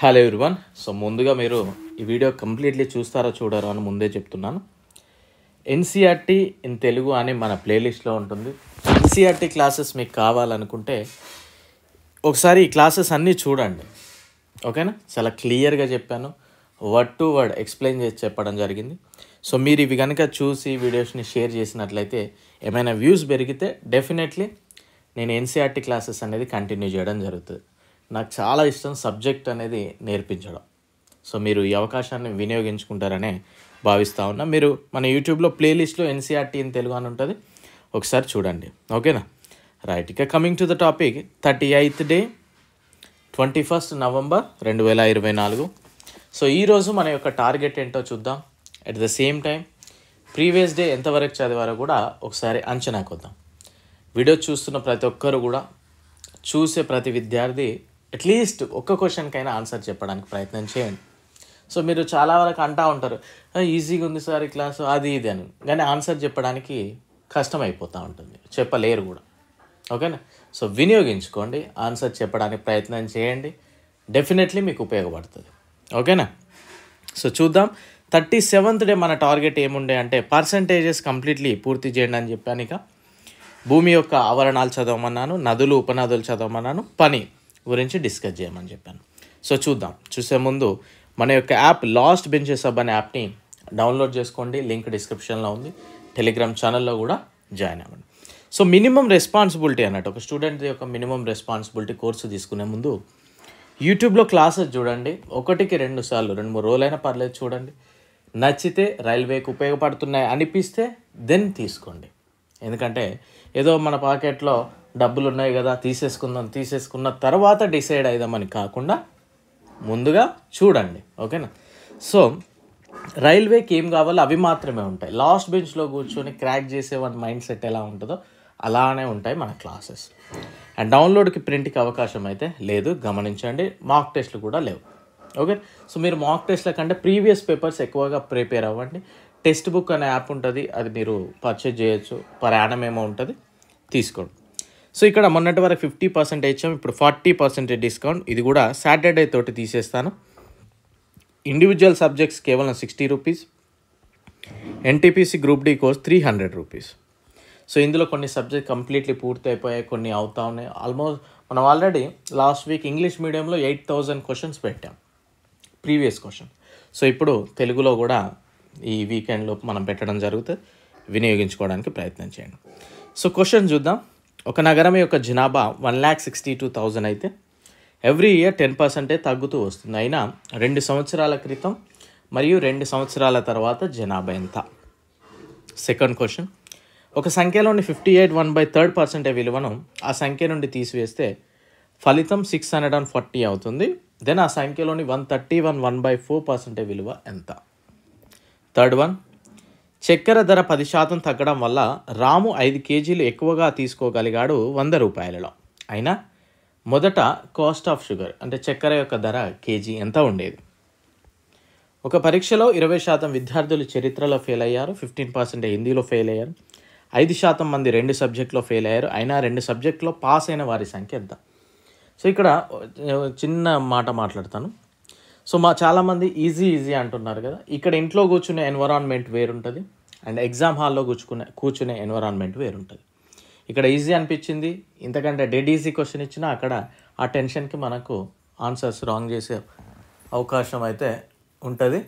hello everyone so ముందుగా మీరు ఈ వీడియో కంప్లీట్లీ చూస్తారో చూడారో అని ముందే చెప్తున్నాను ఎన్సీఆర్టీ ఇన్ తెలుగు అని మన ప్లేలిస్ట్లో ఉంటుంది ఎన్సీఆర్టీ క్లాసెస్ e మీకు కావాలనుకుంటే ఒకసారి ఈ క్లాసెస్ అన్నీ చూడండి ఓకేనా చాలా క్లియర్గా చెప్పాను వర్డ్ టు వర్డ్ ఎక్స్ప్లెయిన్ చేసి చెప్పడం జరిగింది సో మీరు ఇవి కనుక చూసి వీడియోస్ని షేర్ చేసినట్లయితే ఏమైనా వ్యూస్ పెరిగితే డెఫినెట్లీ నేను ఎన్సీఆర్టీ క్లాసెస్ e అనేది కంటిన్యూ చేయడం జరుగుతుంది నాకు చాలా ఇష్టం సబ్జెక్ట్ అనేది నేర్పించడం సో మీరు ఈ అవకాశాన్ని వినియోగించుకుంటారనే భావిస్తూ ఉన్నా మీరు మన యూట్యూబ్లో ప్లేలిస్ట్లో ఎన్సీఆర్టీ అని తెలుగు అని ఉంటుంది ఒకసారి చూడండి ఓకేనా రైట్ ఇక coming to the topic thirty eighth day twenty first November రెండు వేల ఇరవై నాలుగు సో ఈరోజు మన యొక్క టార్గెట్ ఏంటో చూద్దాం at the same time previous day ఎంతవరకు చదివారో కూడా ఒకసారి అంచనా కొద్దాం వీడియో చూస్తున్న ప్రతి ఒక్కరు కూడా చూసే ప్రతి విద్యార్థి అట్లీస్ట్ ఒక్క క్వశ్చన్కైనా ఆన్సర్ చెప్పడానికి ప్రయత్నం చేయండి సో మీరు చాలా వరకు అంటూ ఉంటారు ఈజీగా ఉంది సార్ ఈ క్లాసు అది ఇది అని కానీ ఆన్సర్ చెప్పడానికి కష్టం అయిపోతూ ఉంటుంది చెప్పలేరు కూడా ఓకేనా సో వినియోగించుకోండి ఆన్సర్ చెప్పడానికి ప్రయత్నం చేయండి డెఫినెట్లీ మీకు ఉపయోగపడుతుంది ఓకేనా సో చూద్దాం థర్టీ సెవెంత్ డే మన టార్గెట్ ఏముండే అంటే పర్సంటేజెస్ కంప్లీట్లీ పూర్తి చేయండి అని చెప్పాను ఇక భూమి యొక్క ఆవరణాలు చదవమన్నాను నదులు ఉపనదులు చదవమన్నాను పని గురించి డిస్కస్ చేయమని చెప్పాను సో చూద్దాం చూసే ముందు మన యొక్క యాప్ లాస్ట్ బెంచెస్ అబ్ అనే యాప్ని డౌన్లోడ్ చేసుకోండి లింక్ డిస్క్రిప్షన్లో ఉంది టెలిగ్రామ్ ఛానల్లో కూడా జాయిన్ అవ్వండి సో మినిమం రెస్పాన్సిబిలిటీ అన్నట్టు ఒక స్టూడెంట్ యొక్క మినిమం రెస్పాన్సిబిలిటీ కోర్సు తీసుకునే ముందు యూట్యూబ్లో క్లాసెస్ చూడండి ఒకటికి రెండు సార్లు రెండు మూడు రోజులైనా పర్లేదు చూడండి నచ్చితే రైల్వేకి ఉపయోగపడుతున్నాయి అనిపిస్తే దెన్ తీసుకోండి ఎందుకంటే ఏదో మన పాకెట్లో డబ్బులు ఉన్నాయి కదా తీసేసుకుందాం తీసేసుకున్న తర్వాత డిసైడ్ అవుదామని కాకుండా ముందుగా చూడండి ఓకేనా సో రైల్వేకి ఏం కావాలో అవి మాత్రమే ఉంటాయి లాస్ట్ బెంచ్లో కూర్చొని క్రాక్ చేసే వాటి మైండ్ సెట్ ఎలా ఉంటుందో అలానే ఉంటాయి మన క్లాసెస్ అండ్ డౌన్లోడ్కి ప్రింట్కి అవకాశం అయితే లేదు గమనించండి మాక్ టెస్ట్లు కూడా లేవు ఓకే సో మీరు మాక్ టెస్ట్ల కంటే ప్రీవియస్ పేపర్స్ ఎక్కువగా ప్రిపేర్ అవ్వండి టెక్స్ట్ బుక్ అనే యాప్ ఉంటుంది అది మీరు పర్చేజ్ చేయొచ్చు పర్ యానం ఏమో ఉంటుంది తీసుకోండి సో ఇక్కడ మొన్నటి వరకు ఫిఫ్టీ పర్సెంట్ ఇచ్చాం ఇప్పుడు ఫార్టీ పర్సెంటేజ్ డిస్కౌంట్ ఇది కూడా సాటర్డే తోటి తీసేస్తాను ఇండివిజువల్ సబ్జెక్ట్స్ కేవలం sixty rupees NTPC group D course three hundred rupees so ఇందులో కొన్ని సబ్జెక్ట్ కంప్లీట్లీ పూర్తి అయిపోయాయి కొన్ని అవుతా ఉన్నాయి ఆల్మోస్ట్ మనం ఆల్రెడీ లాస్ట్ వీక్ ఇంగ్లీష్ మీడియంలో ఎయిట్ థౌజండ్ క్వశ్చన్స్ పెట్టాం ప్రీవియస్ క్వశ్చన్ సో ఇప్పుడు తెలుగులో కూడా ఈ వీకెండ్లో మనం పెట్టడం జరుగుతుంది వినియోగించుకోవడానికి ప్రయత్నం చేయండి సో క్వశ్చన్ చూద్దాం ఒక నగరం యొక్క జనాభా one lakh sixty two thousand అయితే ఎవ్రీ ఇయర్ టెన్ పర్సెంటే తగ్గుతూ వస్తుంది అయినా రెండు సంవత్సరాల క్రితం మరియు రెండు సంవత్సరాల తర్వాత జనాభా ఎంత సెకండ్ క్వశ్చన్ ఒక సంఖ్యలోని fifty eight one by third పర్సెంటే విలువను ఆ సంఖ్య నుండి తీసివేస్తే ఫలితం సిక్స్ హండ్రెడ్ అండ్ ఫార్టీ అవుతుంది దెన్ ఆ సంఖ్యలోని one thirty one one by four పర్సెంటే విలువ ఎంత థర్డ్ వన్ చక్కెర ధర పది శాతం తగ్గడం వల్ల రాము ఐదు కేజీలు ఎక్కువగా తీసుకోగలిగాడు వంద రూపాయలలో అయినా మొదట కాస్ట్ ఆఫ్ షుగర్ అంటే చక్కెర యొక్క ధర కేజీ ఎంత ఉండేది ఒక పరీక్షలో ఇరవై శాతం విద్యార్థులు చరిత్రలో ఫెయిల్ అయ్యారు ఫిఫ్టీన్ పర్సెంట్ హిందీలో ఫెయిల్ అయ్యారు ఐదు శాతం మంది రెండు సబ్జెక్టులో ఫెయిల్ అయ్యారు అయినా రెండు సబ్జెక్టులో పాస్ అయిన వారి సంఖ్య ఎంత సో ఇక్కడ చిన్న మాట మాట్లాడతాను సో మా చాలామంది ఈజీ ఈజీ అంటున్నారు కదా ఇక్కడ ఇంట్లో కూర్చునే ఎన్వరాన్మెంట్ వేరుంటుంది అండ్ ఎగ్జామ్ హాల్లో కూర్చుకునే కూర్చునే ఎన్వరాన్మెంట్ వేరుంటుంది ఇక్కడ ఈజీ అనిపించింది ఇంతకంటే డెడ్ ఈజీ క్వశ్చన్ ఇచ్చినా అక్కడ ఆ టెన్షన్కి మనకు ఆన్సర్స్ రాంగ్ చేసే అవకాశం అయితే ఉంటుంది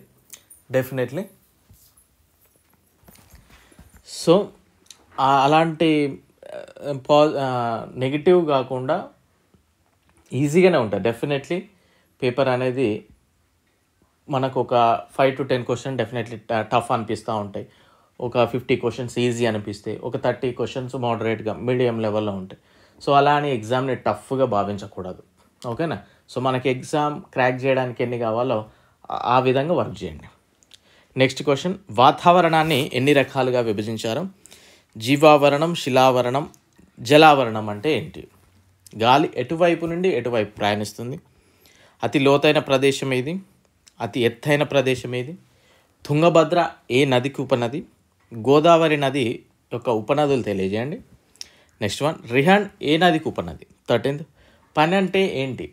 డెఫినెట్లీ సో అలాంటి పా నెగిటివ్ కాకుండా ఈజీగానే ఉంటుంది డెఫినెట్లీ పేపర్ అనేది మనకు ఒక five to ten question definitely tough అనిపిస్తూ ఉంటాయి ఒక ఫిఫ్టీ క్వశ్చన్స్ ఈజీ అనిపిస్తాయి ఒక థర్టీ క్వశ్చన్స్ మోడరేట్గా మీడియం లెవెల్లో ఉంటాయి సో అలా అని ఎగ్జామ్ని టఫ్గా భావించకూడదు ఓకేనా సో మనకి ఎగ్జామ్ క్రాక్ చేయడానికి ఎన్ని కావాలో ఆ విధంగా వర్క్ చేయండి నెక్స్ట్ క్వశ్చన్ వాతావరణాన్ని ఎన్ని రకాలుగా విభజించారు జీవావరణం శిలావరణం జలావరణం అంటే ఏంటి గాలి ఎటువైపు నుండి ఎటువైపు ప్రయాణిస్తుంది అతి లోతైన ప్రదేశం ఇది అతి ఎత్తైన ప్రదేశం ఏది తుంగభద్ర ఏ నదికి ఉపనది గోదావరి నది యొక్క ఉపనదులు తెలియజేయండి నెక్స్ట్ వన్ రిహాన్ ఏ నదికి ఉపనది థర్టీన్త్ పని అంటే ఏంటి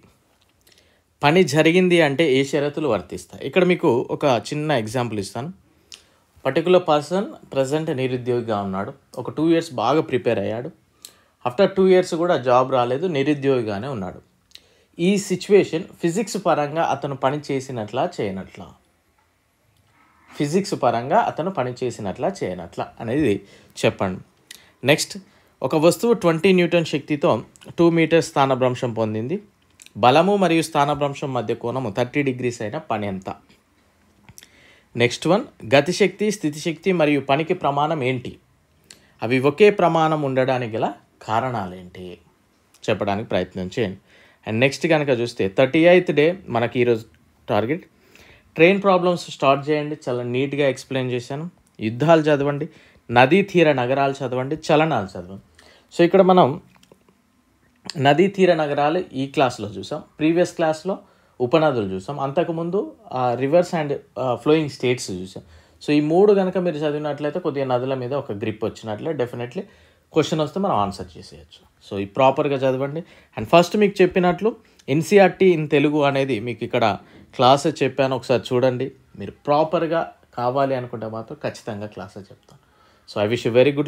పని జరిగింది అంటే ఏ షరతులు వర్తిస్తాయి ఇక్కడ మీకు ఒక చిన్న ఎగ్జాంపుల్ ఇస్తాను పర్టికులర్ పర్సన్ ప్రజెంట్ నిరుద్యోగిగా ఉన్నాడు ఒక టూ ఇయర్స్ బాగా ప్రిపేర్ అయ్యాడు ఆఫ్టర్ టూ ఇయర్స్ కూడా జాబ్ రాలేదు నిరుద్యోగిగానే ఉన్నాడు ఈ సిచ్యువేషన్ ఫిజిక్స్ పరంగా అతను పని చేసినట్లా చేయనట్లా ఫిజిక్స్ పరంగా అతను పని చేసినట్లా చేయనట్లా అనేది చెప్పండి నెక్స్ట్ ఒక వస్తువు ట్వంటీ న్యూటన్ శక్తితో టూ మీటర్ స్థానభ్రంశం పొందింది బలము మరియు స్థానభ్రంశం మధ్య కోణము థర్టీ డిగ్రీస్ అయిన పని ఎంత నెక్స్ట్ వన్ గతిశక్తి స్థితిశక్తి మరియు పనికి ప్రమాణం ఏంటి అవి ఒకే ప్రమాణం ఉండడానికి గల కారణాలేంటి చెప్పడానికి ప్రయత్నం చేయండి అండ్ నెక్స్ట్ కనుక చూస్తే థర్టీ ఎయిత్ డే మనకి ఈరోజు టార్గెట్ ట్రైన్ ప్రాబ్లమ్స్ స్టార్ట్ చేయండి చాలా నీట్గా ఎక్స్ప్లెయిన్ చేశాను యుద్ధాలు చదవండి నదీ తీర నగరాలు చదవండి చలనాలు చదవండి సో ఇక్కడ మనం నదీ తీర నగరాలు ఈ క్లాస్లో చూసాం ప్రీవియస్ క్లాస్లో ఉపనదులు చూసాం అంతకుముందు రివర్స్ అండ్ ఫ్లోయింగ్ స్టేట్స్ చూసాం సో ఈ మూడు కనుక మీరు చదివినట్లయితే కొద్దిగా నదుల మీద ఒక గ్రిప్ వచ్చినట్లే డెఫినెట్లీ క్వశ్చన్ వస్తే మనం ఆన్సర్ చేసేయచ్చు సో ఈ ప్రాపర్గా చదవండి అండ్ ఫస్ట్ మీకు చెప్పినట్లు ఎన్సీఆర్టీ ఇన్ తెలుగు అనేది మీకు ఇక్కడ క్లాస్ చెప్పాను ఒకసారి చూడండి మీరు ప్రాపర్గా కావాలి అనుకుంటే మాత్రం ఖచ్చితంగా క్లాసెస్ చెప్తాను so I wish very good